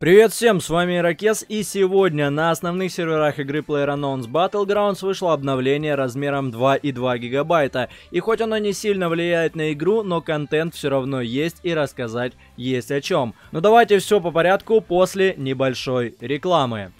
Привет всем, с вами Иракес, и сегодня на основных серверах игры PlayerUnknown's Battlegrounds вышло обновление размером 2,2 гигабайта. И хоть оно не сильно влияет на игру, но контент все равно есть и рассказать есть о чем. Но ну давайте все по порядку после небольшой рекламы.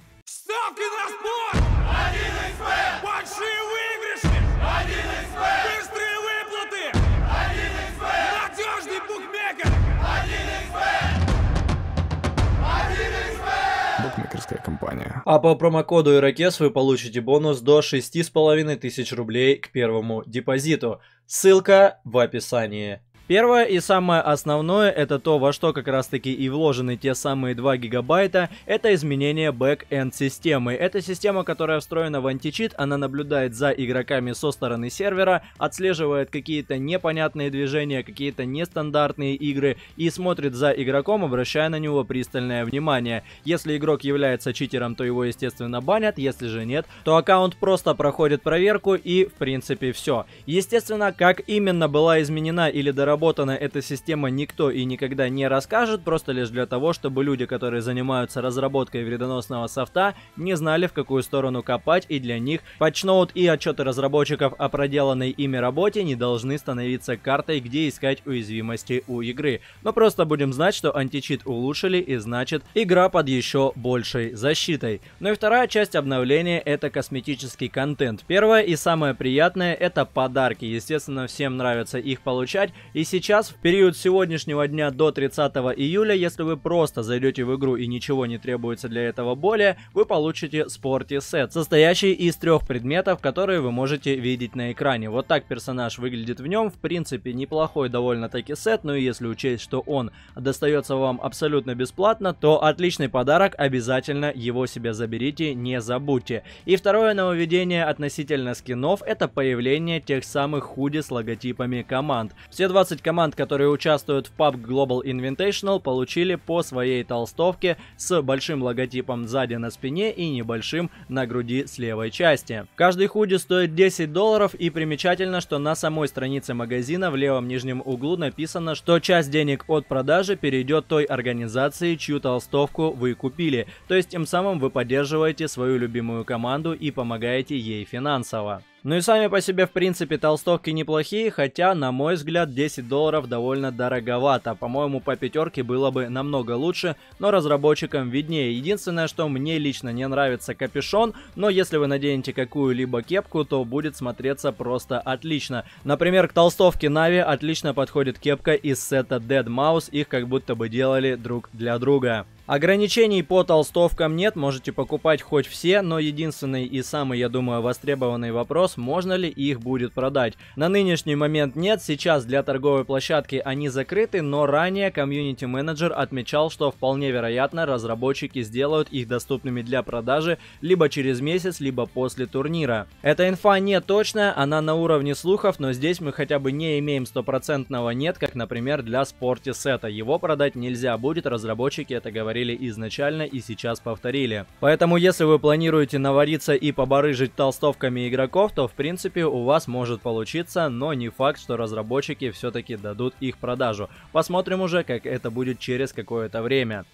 компания. А по промокоду Ирокез вы получите бонус до 6500 рублей к первому депозиту. Ссылка в описании. Первое и самое основное это то, во что как раз таки и вложены те самые 2 гигабайта, это изменение бэк-энд системы. Это система, которая встроена в античит, она наблюдает за игроками со стороны сервера, отслеживает какие-то непонятные движения, какие-то нестандартные игры и смотрит за игроком, обращая на него пристальное внимание. Если игрок является читером, то его естественно банят, если же нет, то аккаунт просто проходит проверку и в принципе все. Естественно, как именно была изменена или доработана разработана эта система, никто и никогда не расскажет, просто лишь для того, чтобы люди, которые занимаются разработкой вредоносного софта, не знали, в какую сторону копать, и для них патчноут и отчеты разработчиков о проделанной ими работе не должны становиться картой, где искать уязвимости у игры. Но просто будем знать, что античит улучшили, и значит, игра под еще большей защитой. Ну и вторая часть обновления — это косметический контент. Первое и самое приятное — это подарки. Естественно, всем нравится их получать, и сейчас, в период сегодняшнего дня до 30 июля, если вы просто зайдете в игру и ничего не требуется для этого более, вы получите спорти сет, состоящий из трех предметов, которые вы можете видеть на экране. Вот так персонаж выглядит в нем, в принципе, неплохой довольно-таки сет, но если учесть, что он достается вам абсолютно бесплатно, то отличный подарок, обязательно его себе заберите, не забудьте. И второе нововведение относительно скинов, это появление тех самых худи с логотипами команд. Все 20 16 команд, которые участвуют в PUBG Global Invitational, получили по своей толстовке с большим логотипом сзади на спине и небольшим на груди с левой части. Каждый худи стоит 10 долларов и примечательно, что на самой странице магазина в левом нижнем углу написано, что часть денег от продажи перейдет той организации, чью толстовку вы купили. То есть тем самым вы поддерживаете свою любимую команду и помогаете ей финансово. Ну и сами по себе, в принципе, толстовки неплохие, хотя, на мой взгляд, 10 долларов довольно дороговато. По-моему, по пятерке было бы намного лучше, но разработчикам виднее. Единственное, что мне лично не нравится капюшон, но если вы наденете какую-либо кепку, то будет смотреться просто отлично. Например, к толстовке Na'Vi отлично подходит кепка из сета Dead Mouse, их как будто бы делали друг для друга. Ограничений по толстовкам нет, можете покупать хоть все, но единственный и самый, я думаю, востребованный вопрос, можно ли их будет продать. На нынешний момент нет, сейчас для торговой площадки они закрыты, но ранее комьюнити-менеджер отмечал, что вполне вероятно разработчики сделают их доступными для продажи либо через месяц, либо после турнира. Эта инфа не точная, она на уровне слухов, но здесь мы хотя бы не имеем стопроцентного нет, как, например, для спорте сета. Его продать нельзя будет, разработчики это говорят говорили изначально и сейчас повторили. Поэтому, если вы планируете навариться и побарыжить толстовками игроков, то в принципе у вас может получиться, но не факт, что разработчики все-таки дадут их продажу. Посмотрим уже, как это будет через какое-то время.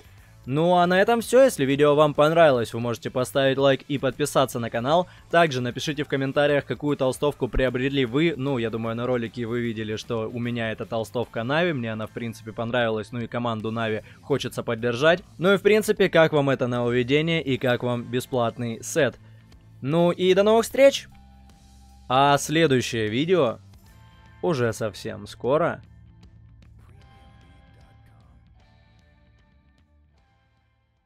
Ну а на этом все, если видео вам понравилось, вы можете поставить лайк и подписаться на канал. Также напишите в комментариях, какую толстовку приобрели вы. Ну, я думаю, на ролике вы видели, что у меня эта толстовка Нави, мне она в принципе понравилась, ну и команду Нави хочется поддержать. Ну и в принципе, как вам это нововведение и как вам бесплатный сет. Ну и до новых встреч! А следующее видео уже совсем скоро.